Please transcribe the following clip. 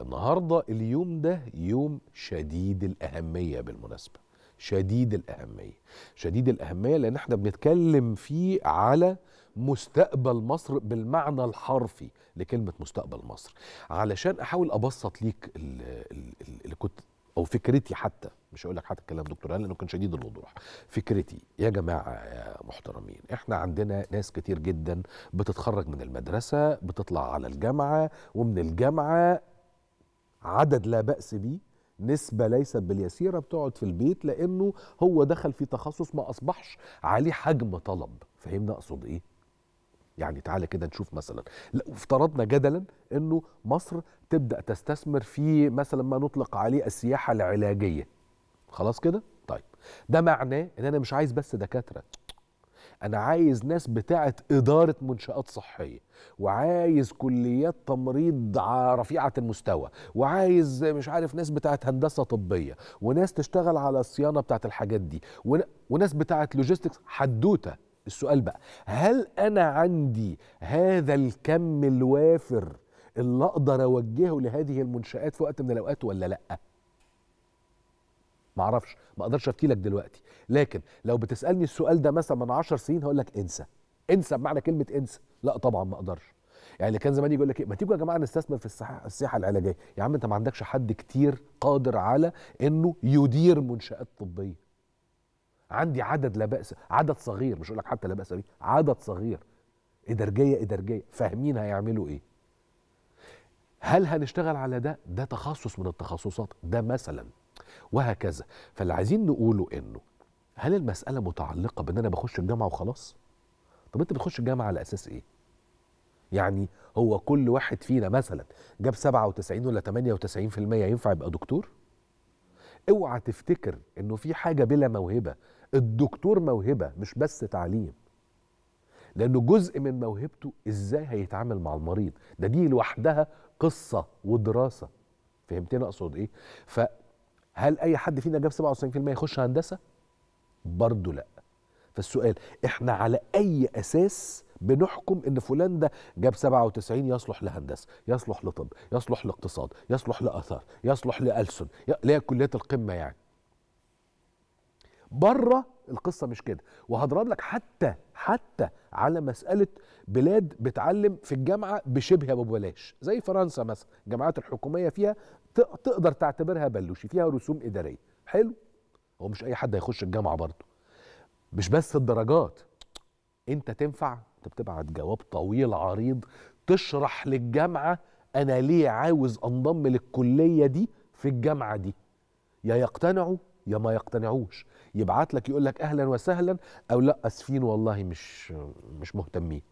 النهارده اليوم ده يوم شديد الاهميه بالمناسبه شديد الاهميه شديد الاهميه لان احنا بنتكلم فيه على مستقبل مصر بالمعنى الحرفي لكلمه مستقبل مصر علشان احاول ابسط ليك اللي كنت او فكرتي حتى مش هقول لك حتى الكلام دكتور لانه كان شديد الوضوح فكرتي يا جماعه يا محترمين احنا عندنا ناس كتير جدا بتتخرج من المدرسه بتطلع على الجامعه ومن الجامعه عدد لا بأس به نسبة ليست باليسيرة بتقعد في البيت لأنه هو دخل في تخصص ما أصبحش عليه حجم طلب فهمنا أقصد إيه؟ يعني تعالى كده نشوف مثلا لو افترضنا جدلا أنه مصر تبدأ تستثمر في مثلا ما نطلق عليه السياحة العلاجية خلاص كده؟ طيب ده معناه أن أنا مش عايز بس دكاترة انا عايز ناس بتاعه اداره منشات صحيه وعايز كليات تمريض رفيعه المستوى وعايز مش عارف ناس بتاعه هندسه طبيه وناس تشتغل على الصيانه بتاعه الحاجات دي وناس بتاعه لوجيستكس حدوته السؤال بقى هل انا عندي هذا الكم الوافر اللي اقدر اوجهه لهذه المنشات في وقت من الاوقات ولا لا معرفش ما اقدرش افتي لك دلوقتي لكن لو بتسالني السؤال ده مثلا من 10 سنين هقول لك انسى انسى بمعنى كلمه انسى لا طبعا ما اقدرش يعني اللي كان زمان يقول لك ايه ما تيجوا يا جماعه نستثمر في الصحه السياحه العلاجيه يا عم انت ما عندكش حد كتير قادر على انه يدير منشات طبيه عندي عدد لا باس عدد صغير مش اقول لك حتى لا باس بيه عدد صغير ادارجيه ادارجيه فاهمين هيعملوا ايه هل هنشتغل على ده ده تخصص من التخصصات ده مثلا وهكذا فاللي عايزين نقوله انه هل المساله متعلقه بان انا بخش الجامعه وخلاص طب انت بتخش الجامعه على اساس ايه يعني هو كل واحد فينا مثلا جاب 97 ولا 98% ينفع يبقى دكتور اوعى تفتكر انه في حاجه بلا موهبه الدكتور موهبه مش بس تعليم لانه جزء من موهبته ازاي هيتعامل مع المريض ده دي لوحدها قصه ودراسه فهمتني اقصد ايه هل اي حد فينا جاب 97% يخش هندسه برضه لا فالسؤال احنا على اي اساس بنحكم ان فلان ده جاب 97 يصلح لهندسه يصلح لطب يصلح لاقتصاد يصلح لاثار يصلح لألسن اللي هي كليات القمه يعني بره القصه مش كده وهضرب لك حتى حتى على مساله بلاد بتعلم في الجامعه بشبه ببلاش زي فرنسا مثلا الجامعات الحكوميه فيها تقدر تعتبرها بلوشي فيها رسوم اداريه حلو هو مش اي حد هيخش الجامعه برضه مش بس الدرجات انت تنفع انت بتبعت جواب طويل عريض تشرح للجامعه انا ليه عاوز انضم للكليه دي في الجامعه دي يا يقتنعوا يا ما يقتنعوش يبعت لك يقول لك اهلا وسهلا او لا اسفين والله مش مش مهتمين